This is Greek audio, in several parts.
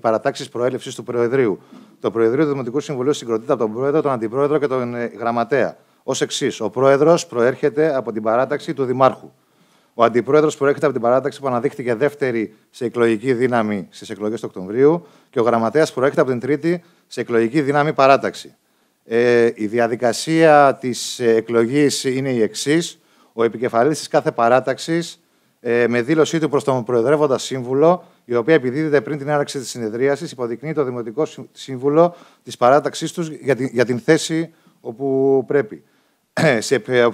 οι παρατάξεις προέλευσης του Προεδρείου. Το Προεδρείο του Δημοτικού Συμβουλίου συγκροτείται από τον Πρόεδρο, τον Αντιπρόεδρο και τον ε, Γραμματέα. Ως εξής, ο Πρόεδρος προέρχεται από την παράταξη του Δημάρχου. Ο Αντιπρόεδρος προέρχεται από την παράταξη που αναδείχθηκε δεύτερη σε εκλογική δύναμη στις εκλογές του Οκτωβρίου και ο Γραμματέας προέρχεται από την τρίτη σε εκλογική δύναμη παράταξη. Ε, η διαδικασία της ε, εκλογής είναι η εξής. Ο επικεφαλής της κάθε παράταξης ε, με δήλωσή του προς τον Προεδρεύοντα Σύμβουλο, η οποία επιδίδεται πριν την έναρξη της συνεδρίασης, υποδεικνύει το Δημοτικό Σύμβουλο της παράταξής τους για, την, για την θέση όπου πρέπει. σε, ε,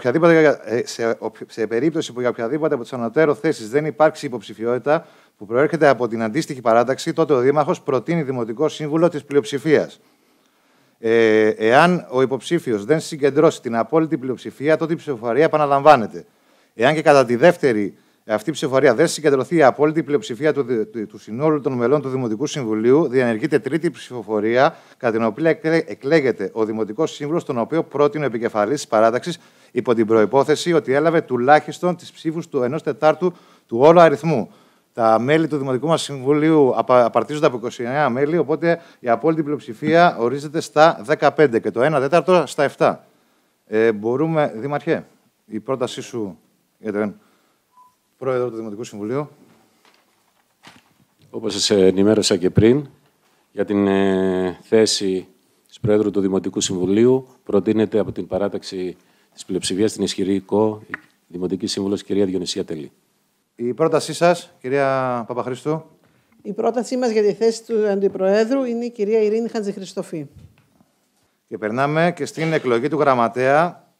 ε, σε, σε περίπτωση που για οποιαδήποτε από τις ανωτέρω θέσεις δεν υπάρξει υποψηφιότητα που προέρχεται από την αντίστοιχη παράταξη, τότε ο Δήμαρχος προτείνει Δημοτικό Σύμβουλο της πλειοψηφίας. Ε, εάν ο υποψήφιος δεν συγκεντρώσει την απόλυτη πλειοψηφία, τότε η ψηφοφορία επαναλαμβάνεται. Εάν και κατά τη δεύτερη αυτή η ψηφοφορία δεν συγκεντρωθεί η απόλυτη πλειοψηφία του, του, του συνόλου των μελών του Δημοτικού Συμβουλίου. Διενεργείται τρίτη ψηφοφορία, κατά την οποία εκλέγεται ο Δημοτικός Σύμβουλος, τον οποίο πρότεινε ο επικεφαλής της παράταξης, υπό την προπόθεση ότι έλαβε τουλάχιστον τις ψήφους του 1 Τετάρτου του όλου αριθμού. Τα μέλη του Δημοτικού μας Συμβουλίου απαρτίζονται από 29 μέλη, οπότε η απόλυτη πλειοψηφία ορίζεται στα 15 και το 1 τέταρτο στα 7. Ε, μπορούμε, Δήμαρχε, η πρότασή σου Πρόεδρο του Δημοτικού Συμβουλίου. Όπως σας ενημέρωσα και πριν, για την ε, θέση της Πρόεδρου του Δημοτικού Συμβουλίου προτείνεται από την παράταξη της πλειοψηφίας στην ισχυρή ΚΟ, η Δημοτική Σύμβουλος, κυρία Διονυσία Τελή. Η πρότασή σας, κυρία Παπαχρήστου. Η πρότασή μας για τη θέση του Αντιπροέδρου είναι η κυρία Ειρήνη Χατζηχριστοφή. Και περνάμε και στην εκλογή του γραμματέα,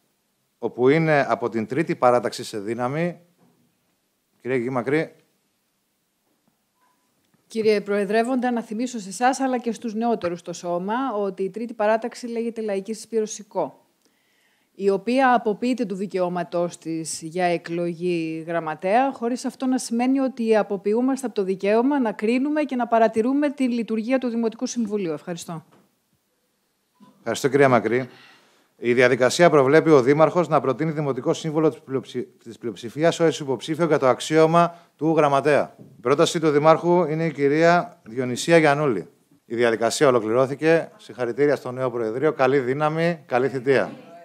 όπου είναι από την τρίτη παράταξη σε δύναμη Κυρία Κική Κύριε Προεδρεύοντα, να θυμίσω σε εσάς αλλά και στους νεότερους στο σώμα ότι η τρίτη παράταξη λέγεται Λαϊκή Συσπήρωσικό η οποία αποποιείται του δικαιώματός της για εκλογή γραμματέα, χωρίς αυτό να σημαίνει ότι αποποιούμαστε από το δικαίωμα να κρίνουμε και να παρατηρούμε τη λειτουργία του Δημοτικού Συμβουλίου. Ευχαριστώ. Ευχαριστώ, κυρία Μακρύ. Η διαδικασία προβλέπει ο Δήμαρχος να προτείνει δημοτικό σύμβολο της πλειοψηφίας ως υποψήφιο για το αξίωμα του γραμματέα. Η πρόταση του Δημάρχου είναι η κυρία Διονυσία Γιανούλη. Η διαδικασία ολοκληρώθηκε. Συγχαρητήρια στο νέο Προεδρείο. Καλή δύναμη, καλή θητεία.